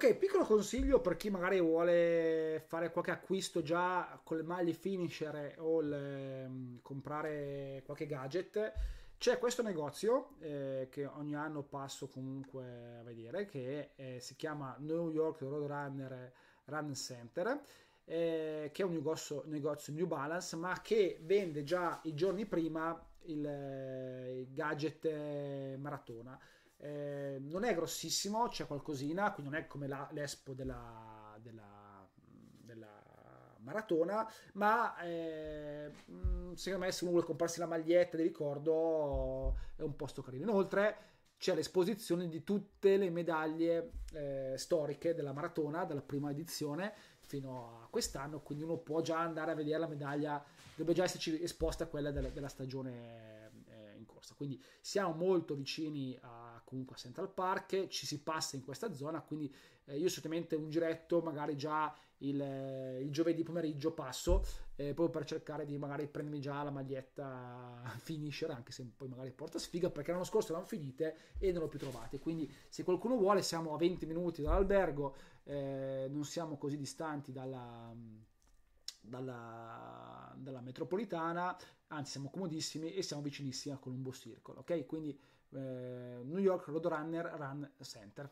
Ok, piccolo consiglio per chi magari vuole fare qualche acquisto già con le maglie finisher o il, ehm, comprare qualche gadget. C'è questo negozio eh, che ogni anno passo comunque a vedere, che eh, si chiama New York Roadrunner Run Center, eh, che è un negozio, negozio, New Balance, ma che vende già i giorni prima il, eh, il gadget eh, maratona eh, non è grossissimo, c'è qualcosina, quindi non è come la, l'espo della, della, della maratona, ma eh, secondo me se uno vuole comprarsi la maglietta di ricordo è un posto carino. Inoltre c'è l'esposizione di tutte le medaglie eh, storiche della maratona, dalla prima edizione fino a quest'anno, quindi uno può già andare a vedere la medaglia, dovrebbe già esserci esposta quella della, della stagione eh, in corsa. Quindi siamo molto vicini a comunque a Central Park, ci si passa in questa zona, quindi eh, io solitamente un giretto magari già il, eh, il giovedì pomeriggio passo, eh, proprio per cercare di magari prendermi già la maglietta finisher, anche se poi magari porta sfiga, perché l'anno scorso l'hanno finite e non l'ho più trovate, quindi se qualcuno vuole siamo a 20 minuti dall'albergo, eh, non siamo così distanti dalla... Dalla, dalla, metropolitana, anzi siamo comodissimi e siamo vicinissimi a Colombo Circolo, ok? Quindi eh, New York Roadrunner Run Center.